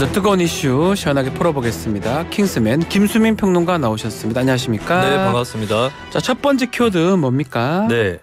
오늘도 뜨거운 이슈 시원하게 풀어보겠습니다. 킹스맨 김수민 평론가 나오셨습니다. 안녕하십니까? 네, 반갑습니다. 자, 첫 번째 키워드 뭡니까? 네.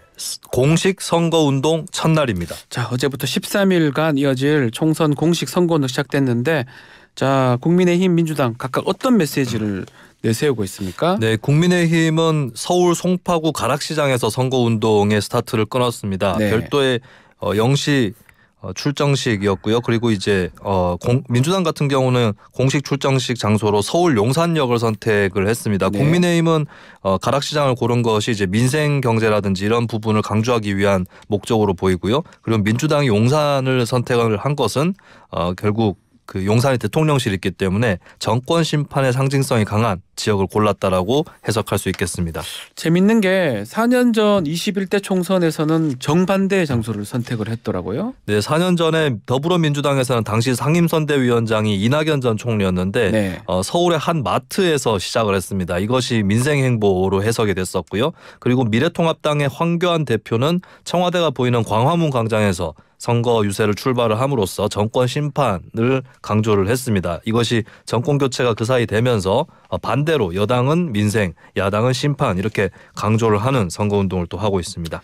공식 선거 운동 첫날입니다. 자, 어제부터 13일간 이어질 총선 공식 선거 운동 시작됐는데 자, 국민의힘 민주당 각각 어떤 메시지를 내세우고 있습니까? 네, 국민의힘은 서울 송파구 가락시장에서 선거 운동의 스타트를 끊었습니다. 네. 별도의 어, 영시 어, 출정식이었고요. 그리고 이제 어, 공, 민주당 같은 경우는 공식 출정식 장소로 서울 용산역을 선택을 했습니다. 네. 국민의힘은 어, 가락시장을 고른 것이 이제 민생 경제라든지 이런 부분을 강조하기 위한 목적으로 보이고요. 그리고 민주당이 용산을 선택을 한 것은 어, 결국 그 용산에 대통령실이 있기 때문에 정권 심판의 상징성이 강한 지역을 골랐다라고 해석할 수 있겠습니다. 재밌는 게 4년 전 21대 총선에서는 정반대의 장소를 선택을 했더라고요. 네, 4년 전에 더불어민주당에서는 당시 상임선대위원장이 이낙연 전 총리였는데 네. 어, 서울의 한 마트에서 시작을 했습니다. 이것이 민생 행보로 해석이 됐었고요. 그리고 미래통합당의 황교안 대표는 청와대가 보이는 광화문 광장에서 선거 유세를 출발을 함으로써 정권 심판을 강조를 했습니다. 이것이 정권 교체가 그 사이 되면서 어, 반대 반대로 여당은 민생, 야당은 심판 이렇게 강조를 하는 선거운동을 또 하고 있습니다.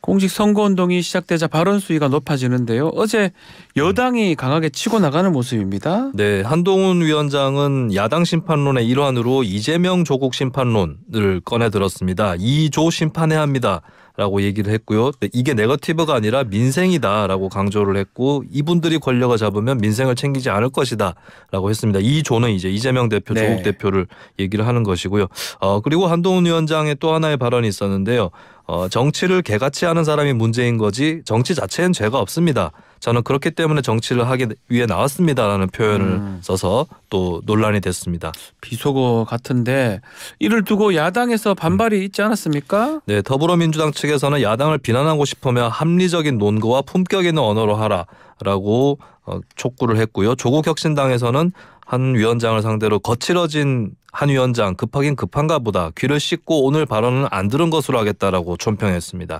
공식 선거운동이 시작되자 발언 수위가 높아지는데요. 어제 여당이 강하게 치고 나가는 모습입니다. 네, 한동훈 위원장은 야당 심판론의 일환으로 이재명 조국 심판론을 꺼내 들었습니다. 이조 심판해야 합니다. 라고 얘기를 했고요. 네, 이게 네거티브가 아니라 민생이다 라고 강조를 했고 이분들이 권력을 잡으면 민생을 챙기지 않을 것이다 라고 했습니다. 이 조는 이제 이재명 대표, 네. 조국 대표를 얘기를 하는 것이고요. 어, 그리고 한동훈 위원장의 또 하나의 발언이 있었는데요. 어, 정치를 개같이 하는 사람이 문제인 거지 정치 자체엔 죄가 없습니다. 저는 그렇기 때문에 정치를 하기 위해 나왔습니다라는 표현을 음. 써서 또 논란이 됐습니다. 비속어 같은데 이를 두고 야당에서 반발이 있지 않았습니까? 네, 더불어민주당 측에서는 야당을 비난하고 싶으면 합리적인 논거와 품격 있는 언어로 하라라고 어, 촉구를 했고요. 조국혁신당에서는 한 위원장을 상대로 거칠어진 한 위원장 급하긴 급한가 보다 귀를 씻고 오늘 발언은 안 들은 것으로 하겠다라고 존평했습니다.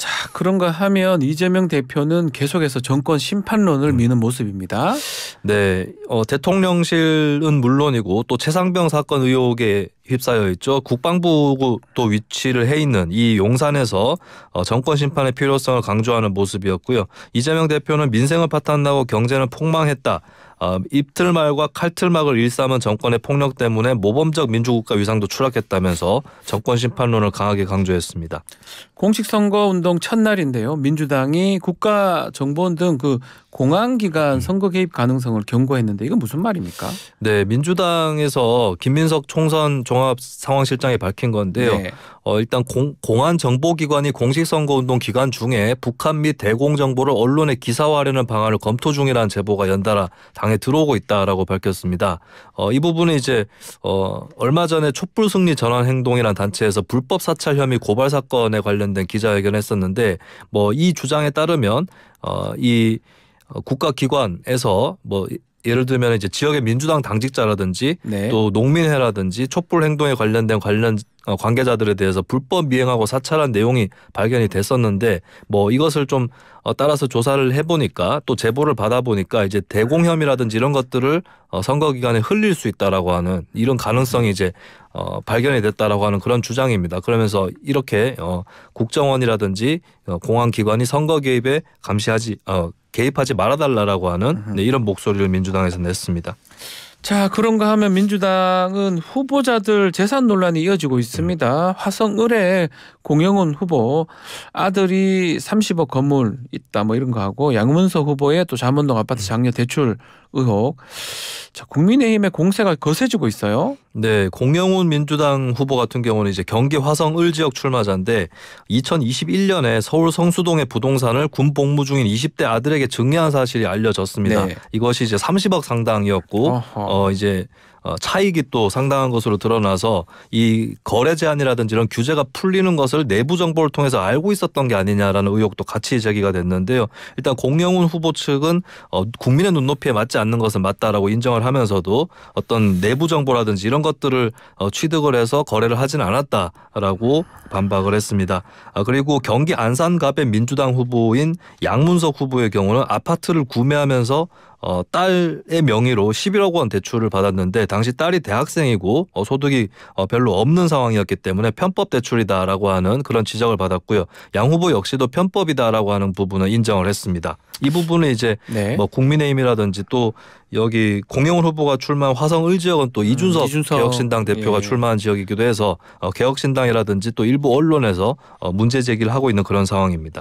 자, 그런가 하면 이재명 대표는 계속해서 정권 심판론을 음. 미는 모습입니다. 네, 어, 대통령실은 물론이고 또 최상병 사건 의혹에 휩싸여 있죠. 국방부도 위치를 해 있는 이 용산에서 어, 정권 심판의 필요성을 강조하는 모습이었고요. 이재명 대표는 민생을 파탄나고 경제는 폭망했다. 어, 입틀말과 칼틀막을 일삼은 정권의 폭력 때문에 모범적 민주국가 위상도 추락했다면서 정권 심판론을 강하게 강조했습니다. 공식 선거 운동 첫날인데요. 민주당이 국가 정보원 등그 공항 기간 음. 선거 개입 가능성을 경고했는데 이건 무슨 말입니까? 네, 민주당에서 김민석 총선 종합 상황실장이 밝힌 건데요. 네. 어, 일단 공, 공안 정보기관이 공식 선거운동 기간 중에 북한 및 대공 정보를 언론에 기사화하려는 방안을 검토 중이라는 제보가 연달아 당에 들어오고 있다라고 밝혔습니다. 어, 이 부분은 이제 어, 얼마 전에 촛불 승리 전환 행동이란 단체에서 불법 사찰 혐의 고발 사건에 관련된 기자회견을 했었는데 뭐 이 주장에 따르면 어, 이 어, 국가기관에서 뭐 예를 들면 이제 지역의 민주당 당직자라든지 네. 또 농민회라든지 촛불 행동에 관련된 관련 어, 관계자들에 대해서 불법 미행하고 사찰한 내용이 발견이 됐었는데 뭐 이것을 좀 어, 따라서 조사를 해보니까 또 제보를 받아보니까 이제 대공 혐의라든지 이런 것들을 선거 기간에 흘릴 수 있다라고 하는 이런 가능성이 이제 어, 발견이 됐다라고 하는 그런 주장입니다. 그러면서 이렇게 어, 국정원이라든지 공안기관이 선거 개입에 감시하지 어, 개입하지 말아달라라고 하는 네, 이런 목소리를 민주당에서 냈습니다. 자 그런가 하면 민주당은 후보자들 재산 논란이 이어지고 있습니다. 화성을의 공영훈 후보 아들이 30억 건물 있다 뭐 이런 거 하고 양문석 후보의 또자문동 아파트 장려 대출 의혹. 자, 국민의힘의 공세가 거세지고 있어요. 네, 공영훈 민주당 후보 같은 경우는 이제 경기 화성 을 지역 출마자인데 2021년에 서울 성수동의 부동산을 군 복무 중인 20대 아들에게 증여한 사실이 알려졌습니다. 네. 이것이 이제 30억 상당이었고 어허. 어 이제 어, 차익이 또 상당한 것으로 드러나서 이 거래 제한이라든지 이런 규제가 풀리는 것을 내부 정보를 통해서 알고 있었던 게 아니냐라는 의혹도 같이 제기가 됐는데요. 일단 공영훈 후보 측은 어, 국민의 눈높이에 맞지 않는 것은 맞다라고 인정을 하면서도 어떤 내부 정보라든지 이런 것들을 어, 취득을 해서 거래를 하진 않았다라고 반박을 했습니다. 아, 그리고 경기 안산갑의 민주당 후보인 양문석 후보의 경우는 아파트를 구매하면서 어, 딸의 명의로 11억 원 대출을 받았는데 당시 딸이 대학생이고 어, 소득이 어, 별로 없는 상황이었기 때문에 편법 대출이다라고 하는 그런 지적을 받았고요. 양 후보 역시도 편법이다라고 하는 부분은 인정을 했습니다. 이 부분은 이제 네. 뭐 국민의힘이라든지 또 여기 공영훈 후보가 출마한 화성 을지역은 또 음, 이준석, 이준석, 개혁신당 대표가 예. 출마한 지역이기도 해서 어, 개혁신당이라든지 또 일부 언론에서 어, 문제 제기를 하고 있는 그런 상황입니다.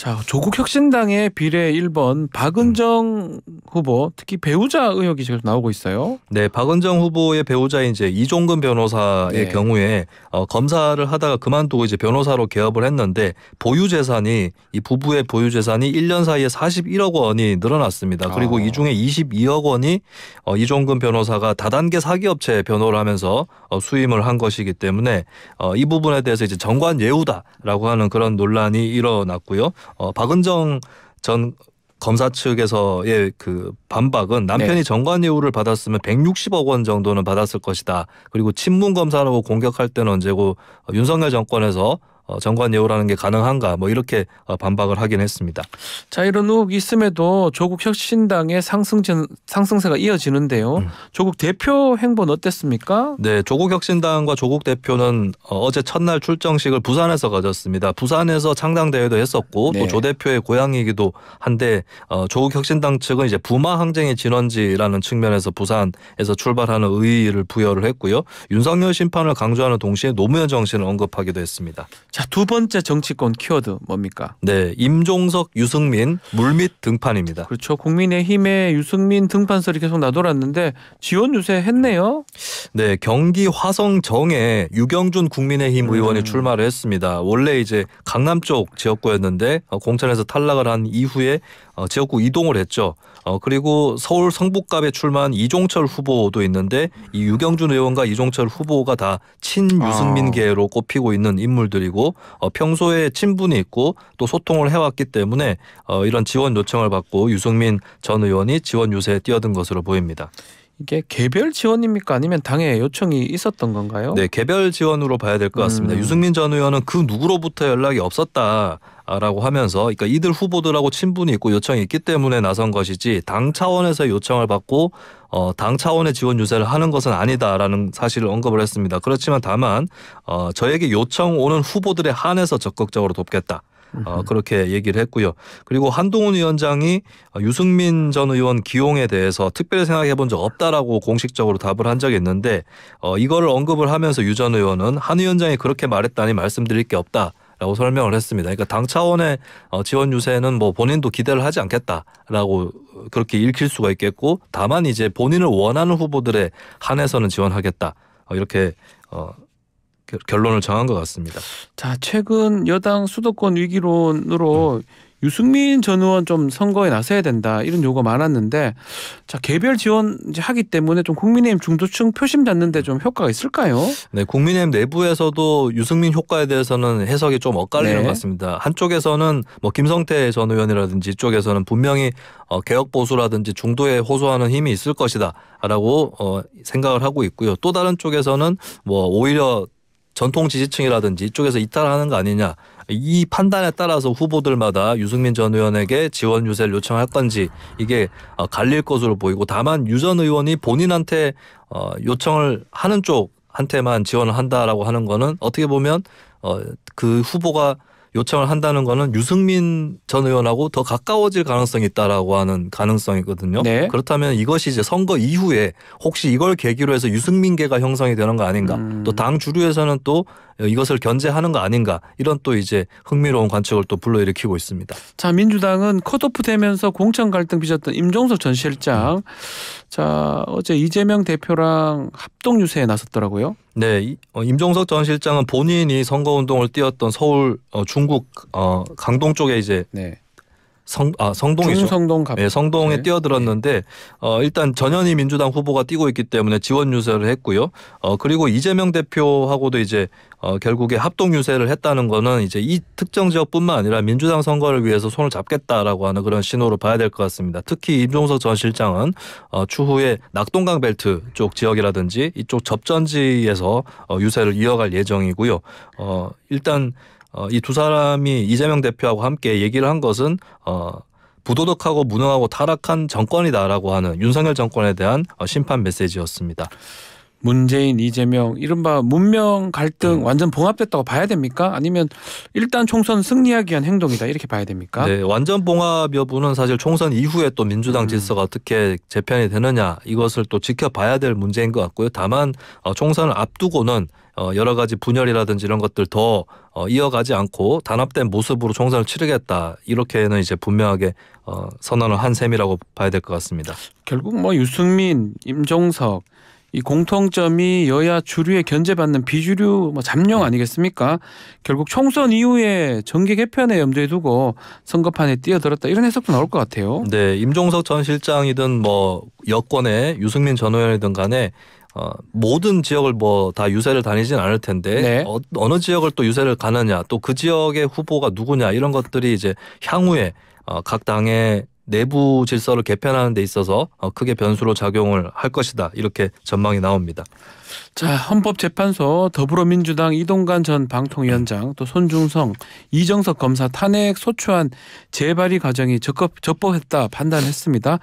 자, 조국 혁신당의 비례 1번 박은정 음. 후보 특히 배우자 의혹이 지금 나오고 있어요. 네, 박은정 후보의 배우자인 이제 이종근 변호사의 네. 경우에 어, 검사를 하다가 그만두고 이제 변호사로 개업을 했는데 보유 재산이 이 부부의 보유 재산이 1년 사이에 41억 원이 늘어났습니다. 그리고 아. 이 중에 22억 원이 어, 이종근 변호사가 다단계 사기업체 변호를 하면서 어, 수임을 한 것이기 때문에 어, 이 부분에 대해서 이제 정관 예우다라고 하는 그런 논란이 일어났고요. 어, 박은정 전 검사 측에서의 그 반박은 남편이 네. 정관예우를 받았으면 160억 원 정도는 받았을 것이다. 그리고 친문 검사라고 공격할 때는 언제고 윤석열 정권에서 어, 정관 예우라는 게 가능한가 뭐 이렇게 어, 반박을 하긴 했습니다. 자 이런 의혹이 있음에도 조국 혁신당의 상승 상승세가 이어지는데요. 음. 조국 대표 행보는 어땠습니까? 네, 조국 혁신당과 조국 대표는 어, 어제 첫날 출정식을 부산에서 가졌습니다. 부산에서 창당 대회도 했었고 네. 또조 대표의 고향이기도 한데 조국 혁신당 측은 이제 부마 항쟁의 진원지라는 측면에서 부산에서 출발하는 의의를 부여를 했고요. 윤석열 심판을 강조하는 동시에 노무현 정신을 언급하기도 했습니다. 자, 자, 두 번째 정치권 키워드 뭡니까? 네, 임종석, 유승민 물밑 등판입니다. 그렇죠. 국민의힘의 유승민 등판 설이 계속 나돌았는데 지원 유세 했네요. 네, 경기 화성정에 유경준 국민의힘 음. 의원이 출마를 했습니다. 원래 이제 강남 쪽 지역구였는데 어, 공천에서 탈락을 한 이후에 어, 지역구 이동을 했죠. 어, 그리고 서울 성북갑에 출마한 이종철 후보도 있는데 이 유경준 의원과 이종철 후보가 다 친유승민계로 아. 꼽히고 있는 인물들이고 어, 평소에 친분이 있고 또 소통을 해왔기 때문에 어, 이런 지원 요청을 받고 유승민 전 의원이 지원 유세에 뛰어든 것으로 보입니다. 이게 개별 지원입니까 아니면 당에 요청이 있었던 건가요? 네, 개별 지원으로 봐야 될 것 같습니다. 음. 유승민 전 의원은 그 누구로부터 연락이 없었다. 라고 하면서 그러니까 이들 후보들하고 친분이 있고 요청이 있기 때문에 나선 것이지 당 차원에서 요청을 받고 어, 당 차원의 지원 유세를 하는 것은 아니다라는 사실을 언급을 했습니다. 그렇지만 다만 어, 저에게 요청 오는 후보들에 한해서 적극적으로 돕겠다. 어, 그렇게 얘기를 했고요. 그리고 한동훈 위원장이 유승민 전 의원 기용에 대해서 특별히 생각해 본 적 없다라고 공식적으로 답을 한 적이 있는데 어, 이거를 언급을 하면서 유 전 의원은 한 위원장이 그렇게 말했다니 말씀드릴 게 없다. 라고 설명을 했습니다. 그러니까 당 차원의 어, 지원 유세는 뭐 본인도 기대를 하지 않겠다라고 그렇게 읽힐 수가 있겠고 다만 이제 본인을 원하는 후보들에 한해서는 지원하겠다. 어, 이렇게 어, 결론을 정한 것 같습니다. 자 최근 여당 수도권 위기론으로 음. 유승민 전 의원 좀 선거에 나서야 된다 이런 요구가 많았는데 자 개별 지원 하기 때문에 좀 국민의힘 중도층 표심 잡는데 좀 효과가 있을까요? 네 국민의힘 내부에서도 유승민 효과에 대해서는 해석이 좀 엇갈리는 네. 것 같습니다. 한쪽에서는 뭐 김성태 전 의원이라든지 쪽에서는 분명히 어, 개혁 보수라든지 중도에 호소하는 힘이 있을 것이다라고 어, 생각을 하고 있고요. 또 다른 쪽에서는 뭐 오히려 전통 지지층이라든지 이쪽에서 이탈하는 거 아니냐 이 판단에 따라서 후보들마다 유승민 전 의원에게 지원 유세를 요청할 건지 이게 어, 갈릴 것으로 보이고 다만 유 전 의원이 본인한테 어, 요청을 하는 쪽한테만 지원을 한다라고 하는 거는 어떻게 보면 어, 그 후보가 요청을 한다는 거는 유승민 전 의원하고 더 가까워질 가능성이 있다라고 하는 가능성이거든요. 네. 그렇다면 이것이 이제 선거 이후에 혹시 이걸 계기로 해서 유승민계가 형성이 되는 거 아닌가? 음. 또당 주류에서는 또 이것을 견제하는 거 아닌가 이런 또 이제 흥미로운 관측을 또 불러일으키고 있습니다. 자 민주당은 컷오프 되면서 공천 갈등 빚었던 임종석 전 실장 자 어제 이재명 대표랑 합동 유세에 나섰더라고요. 네, 어, 임종석 전 실장은 본인이 선거운동을 뛰었던 서울 어, 중국 어, 강동 쪽에 이제 네. 성, 아, 성동이죠. 성동 갑. 예, 네, 성동에 뛰어들었는데 네. 어, 일단 전현희 민주당 후보가 뛰고 있기 때문에 지원 유세를 했고요. 어, 그리고 이재명 대표하고도 이제 어, 결국에 합동 유세를 했다는 거는 이제 이 특정 지역뿐만 아니라 민주당 선거를 위해서 손을 잡겠다라고 하는 그런 신호로 봐야 될 것 같습니다. 특히 임종석 전 실장은 어, 추후에 낙동강 벨트 쪽 지역이라든지 이쪽 접전지에서 어, 유세를 이어갈 예정이고요. 어, 일단 어, 이 두 사람이 이재명 대표하고 함께 얘기를 한 것은 어, 부도덕하고 무능하고 타락한 정권이다라고 하는 윤석열 정권에 대한 어, 심판 메시지였습니다. 문재인, 이재명 이른바 문명 갈등 네. 완전 봉합됐다고 봐야 됩니까? 아니면 일단 총선 승리하기 위한 행동이다 이렇게 봐야 됩니까? 네, 완전 봉합 여부는 사실 총선 이후에 또 민주당 음. 질서가 음. 어떻게 재편이 되느냐 이것을 또 지켜봐야 될 문제인 것 같고요. 다만 어, 총선을 앞두고는 어, 여러 가지 분열이라든지 이런 것들 더 어, 이어가지 않고 단합된 모습으로 총선을 치르겠다 이렇게는 이제 분명하게 어, 선언을 한 셈이라고 봐야 될 것 같습니다. 결국 뭐 유승민, 임종석 이 공통점이 여야 주류에 견제받는 비주류 뭐 잠룡 네. 아니겠습니까? 결국 총선 이후에 정계 개편에 염두에 두고 선거판에 뛰어들었다 이런 해석도 나올 것 같아요. 네, 임종석 전 실장이든 뭐 여권의 유승민 전 의원이든 간에 어, 모든 지역을 뭐 다 유세를 다니진 않을 텐데 네. 어, 어느 지역을 또 유세를 가느냐 또 그 지역의 후보가 누구냐 이런 것들이 이제 향후에 어, 각 당의 내부 질서를 개편하는 데 있어서 어, 크게 변수로 작용을 할 것이다 이렇게 전망이 나옵니다. 자 헌법재판소 더불어민주당 이동관 전 방통위원장 또 손중성 이정석 검사 탄핵 소추안 재발의 과정이 적법, 적법했다 판단했습니다.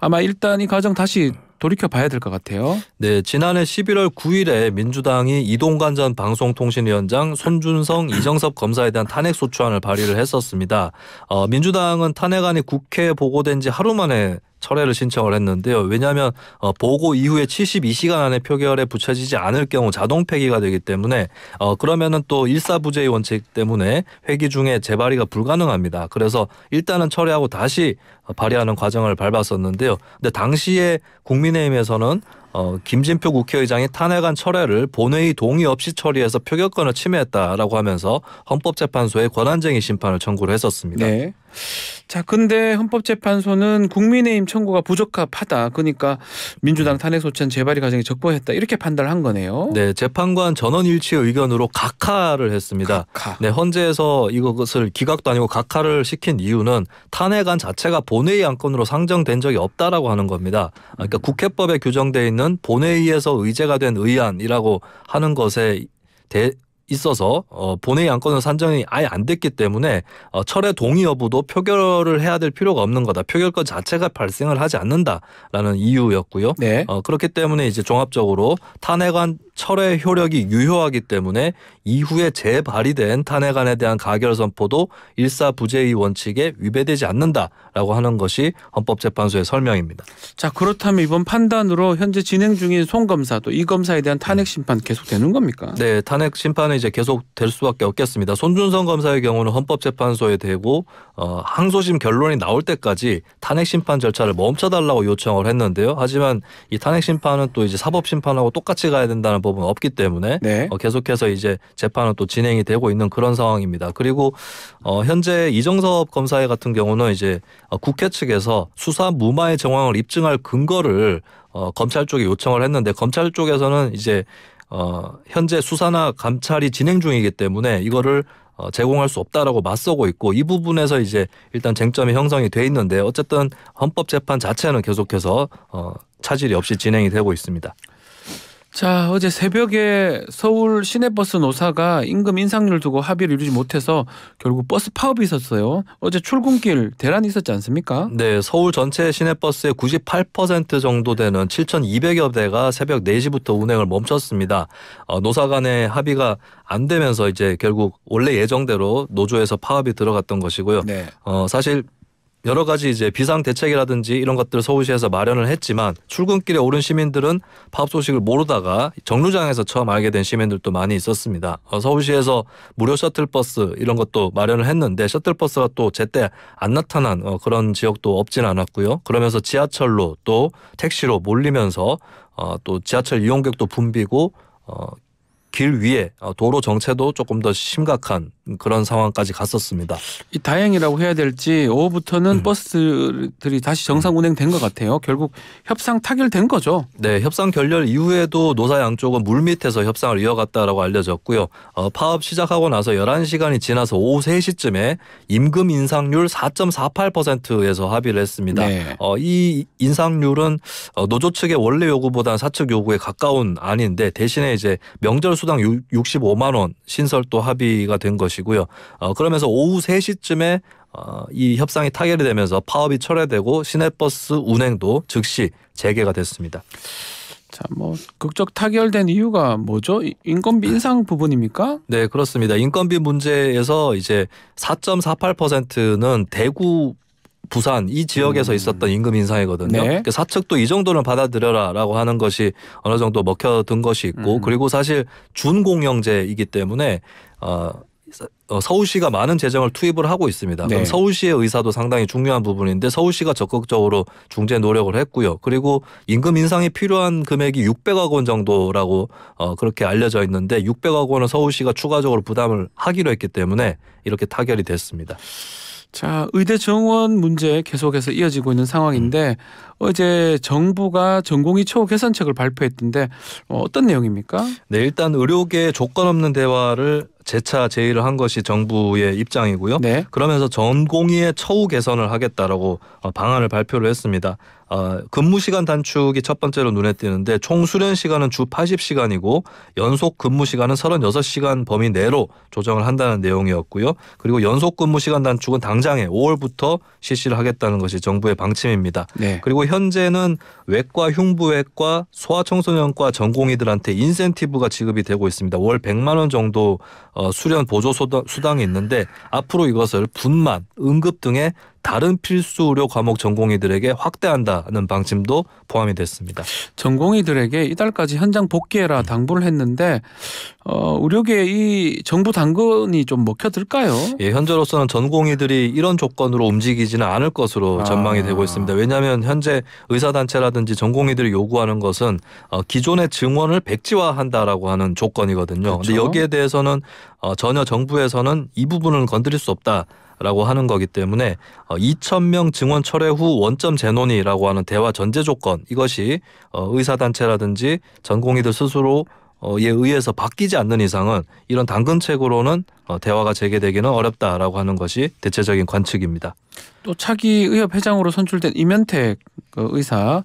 아마 일단 이 과정 다시 돌이켜 봐야 될 것 같아요. 네, 지난해 11월 9일에 민주당이 이동관 전 방송통신위원장 손준성 이정섭 검사에 대한 탄핵 소추안을 발의를 했었습니다. 어, 민주당은 탄핵안이 국회에 보고된 지 하루 만에 철회를 신청을 했는데요. 왜냐하면 어, 보고 이후에 72시간 안에 표결에 붙여지지 않을 경우 자동 폐기가 되기 때문에 어, 그러면은 또 일사부재의 원칙 때문에 회기 중에 재발의가 불가능합니다. 그래서 일단은 철회하고 다시 발의하는 과정을 밟았었는데요. 근데 당시에 국민의힘에서는 어, 김진표 국회의장이 탄핵안 철회를 본회의 동의 없이 처리해서 표결권을 침해했다라고 하면서 헌법재판소에 권한쟁의 심판을 청구를 했었습니다. 네. 자, 근데 헌법재판소는 국민의힘 청구가 부적합하다. 그러니까 민주당 탄핵소안 재발의 과정이 적보했다 이렇게 판단을 한 거네요. 네, 재판관 전원 일치의 의견으로 각하를 했습니다. 각하. 네, 헌재에서 이것을 기각도 아니고 각하를 시킨 이유는 탄핵안 자체가 본회의 안건으로 상정된 적이 없다라고 하는 겁니다. 그러니까 국회법에 규정돼 있는 보내는 본회의에서 의제가 된 의안이라고 하는 것에 대, 있어서 어, 본회의 안건으로 산정이 아예 안 됐기 때문에 어, 철회 동의 여부도 표결을 해야 될 필요가 없는 거다. 표결권 자체가 발생을 하지 않는다라는 이유였고요. 네. 어, 그렇기 때문에 이제 종합적으로 탄핵안 철회 효력이 유효하기 때문에 이후에 재발의된 탄핵안에 대한 가결 선포도 일사부재의 원칙에 위배되지 않는다라고 하는 것이 헌법재판소의 설명입니다. 자 그렇다면 이번 판단으로 현재 진행 중인 송 검사도 이 검사에 대한 탄핵 음. 심판 계속되는 겁니까? 네, 탄핵 심판은 처음에 이제 계속 될 수밖에 없겠습니다. 손준성 검사의 경우는 헌법재판소에 대고 어, 항소심 결론이 나올 때까지 탄핵 심판 절차를 멈춰달라고 요청을 했는데요. 하지만 이 탄핵 심판은 또 이제 사법 심판하고 똑같이 가야 된다는 법은 없기 때문에 네. 어, 계속해서 이제 재판은 또 진행이 되고 있는 그런 상황입니다. 그리고 어, 현재 이정섭 검사의 같은 경우는 이제 어, 국회 측에서 수사 무마의 정황을 입증할 근거를 어, 검찰 쪽에 요청을 했는데 검찰 쪽에서는 이제 어, 현재 수사나 감찰이 진행 중이기 때문에 이거를 어, 제공할 수 없다라고 맞서고 있고 이 부분에서 이제 일단 쟁점이 형성이 돼 있는데 어쨌든 헌법재판 자체는 계속해서 어, 차질이 없이 진행이 되고 있습니다. 자, 어제 새벽에 서울 시내버스 노사가 임금 인상률 두고 합의를 이루지 못해서 결국 버스 파업이 있었어요. 어제 출근길 대란이 있었지 않습니까? 네, 서울 전체 시내버스의 98% 정도 되는 7,200여 대가 새벽 4시부터 운행을 멈췄습니다. 어, 노사 간의 합의가 안 되면서 이제 결국 원래 예정대로 노조에서 파업이 들어갔던 것이고요. 네. 어, 사실 여러 가지 이제 비상 대책이라든지 이런 것들을 서울시에서 마련을 했지만 출근길에 오른 시민들은 파업 소식을 모르다가 정류장에서 처음 알게 된 시민들도 많이 있었습니다. 어, 서울시에서 무료 셔틀버스 이런 것도 마련을 했는데 셔틀버스가 또 제때 안 나타난 어, 그런 지역도 없진 않았고요. 그러면서 지하철로 또 택시로 몰리면서 어, 또 지하철 이용객도 붐비고 길 위에 어, 도로 정체도 조금 더 심각한 그런 상황까지 갔었습니다. 이 다행이라고 해야 될지 오후부터는 음. 버스들이 다시 정상 운행된 것 같아요. 결국 협상 타결된 거죠. 네, 협상 결렬 이후에도 노사 양쪽은 물밑에서 협상을 이어갔다라고 알려졌고요. 어, 파업 시작하고 나서 11시간이 지나서 오후 3시쯤에 임금 인상률 4.48%에서 합의를 했습니다. 네. 어, 이 인상률은 어, 노조 측의 원래 요구보다는 사측 요구에 가까운 안인데 대신에 이제 명절 수 수당 65만 원 신설 또 합의가 된 것이고요. 어, 그러면서 오후 3시쯤에 어, 이 협상이 타결이 되면서 파업이 철회되고 시내버스 운행도 즉시 재개가 됐습니다. 자, 뭐 극적 타결된 이유가 뭐죠? 인건비 인상 부분입니까? 네, 그렇습니다. 인건비 문제에서 이제 4.48%는 대구 부산 이 지역에서 음. 있었던 임금 인상이거든요. 네. 그러니까 사측도 이 정도는 받아들여라라고 하는 것이 어느 정도 먹혀든 것이 있고 음. 그리고 사실 준공영제이기 때문에 어, 어 서울시가 많은 재정을 투입을 하고 있습니다. 네. 서울시의 의사도 상당히 중요한 부분인데 서울시가 적극적으로 중재 노력을 했고요. 그리고 임금 인상이 필요한 금액이 600억 원 정도라고 어, 그렇게 알려져 있는데 600억 원은 서울시가 추가적으로 부담을 하기로 했기 때문에 이렇게 타결이 됐습니다. 자, 의대 정원 문제 계속해서 이어지고 있는 상황인데 음. 어제 정부가 전공의 처우 개선책을 발표했던데 어, 어떤 내용입니까? 네, 일단 의료계 조건 없는 대화를 재차 제의를 한 것이 정부의 입장이고요. 네. 그러면서 전공의의 처우 개선을 하겠다라고 어, 방안을 발표를 했습니다. 어, 근무 시간 단축이 첫 번째로 눈에 띄는데 총 수련 시간은 주 80시간이고 연속 근무 시간은 36시간 범위 내로 조정을 한다는 내용이었고요. 그리고 연속 근무 시간 단축은 당장에 5월부터 실시를 하겠다는 것이 정부의 방침입니다. 네. 그리고 현재는 외과, 흉부외과, 소아청소년과 전공의들한테 인센티브가 지급이 되고 있습니다. 월 100만 원 정도 어, 수련 보조 수당이 있는데 앞으로 이것을 분만, 응급 등의 다른 필수 의료 과목 전공의들에게 확대한다는 방침도 포함이 됐습니다. 전공의들에게 이달까지 현장 복귀해라 당부를 했는데 어, 의료계 이 정부 당근이 좀 먹혀들까요? 예, 현재로서는 전공의들이 이런 조건으로 움직이지는 않을 것으로 아. 전망이 아. 되고 있습니다. 왜냐하면 현재 의사단체라든지 전공의들이 요구하는 것은 어, 기존의 증원을 백지화한다라고 하는 조건이거든요. 그렇죠. 근데 여기에 대해서는 어, 전혀 정부에서는 이 부분은 건드릴 수 없다. 라고 하는 거기 때문에 2,000명 어, 증원 철회 후 원점 재논의라고 하는 대화 전제 조건 이것이 어, 의사단체라든지 전공의들 스스로 어, 에 의해서 바뀌지 않는 이상은 이런 당근책으로는 어, 대화가 재개되기는 어렵다라고 하는 것이 대체적인 관측입니다. 또 차기 의협 회장으로 선출된 이면택 그 의사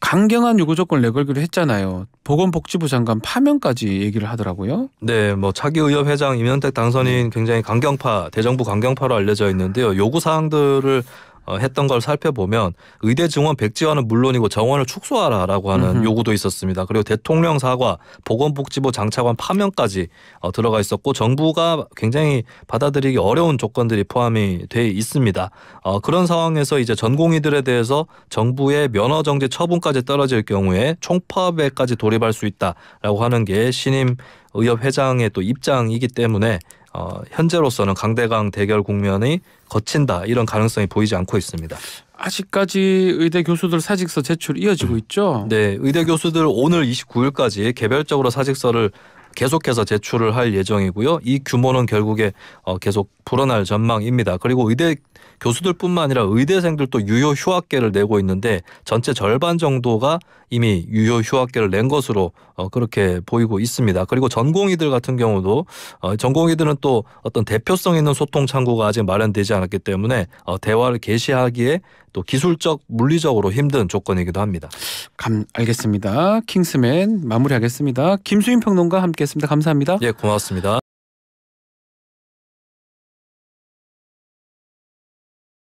강경한 요구 조건 내걸기로 했잖아요. 보건복지부 장관 파면까지 얘기를 하더라고요. 네, 뭐 차기 의협 회장 이면택 당선인 네. 굉장히 강경파 대정부 강경파로 알려져 있는데요. 요구 사항들을 어, 했던 걸 살펴보면 의대 증원 백지화는 물론이고 정원을 축소하라라고 하는 음흠. 요구도 있었습니다. 그리고 대통령 사과, 보건복지부 장차관 파면까지 어, 들어가 있었고 정부가 굉장히 받아들이기 어려운 조건들이 포함이 돼 있습니다. 어, 그런 상황에서 이제 전공의들에 대해서 정부의 면허 정지 처분까지 떨어질 경우에 총파업에까지 돌입할 수 있다라고 하는 게 신임 의협 회장의 또 입장이기 때문에 어, 현재로서는 강대강 대결 국면이 거친다 이런 가능성이 보이지 않고 있습니다. 아직까지 의대 교수들 사직서 제출 이어지고 음. 있죠? 네, 의대 교수들 오늘 29일까지 개별적으로 사직서를 계속해서 제출을 할 예정이고요. 이 규모는 결국에 어, 계속 불어날 전망입니다. 그리고 의대 교수들뿐만 아니라 의대생들도 유효 휴학계를 내고 있는데 전체 절반 정도가 이미 유효 휴학계를 낸 것으로 어, 그렇게 보이고 있습니다. 그리고 전공의들 같은 경우도 어, 전공의들은 또 어떤 대표성 있는 소통 창구가 아직 마련되지 않았기 때문에 어, 대화를 개시하기에 또 기술적 물리적으로 힘든 조건이기도 합니다. 감, 알겠습니다. 킹스맨 마무리하겠습니다. 김수인 평론가 함께했습니다. 감사합니다. 예, 고맙습니다.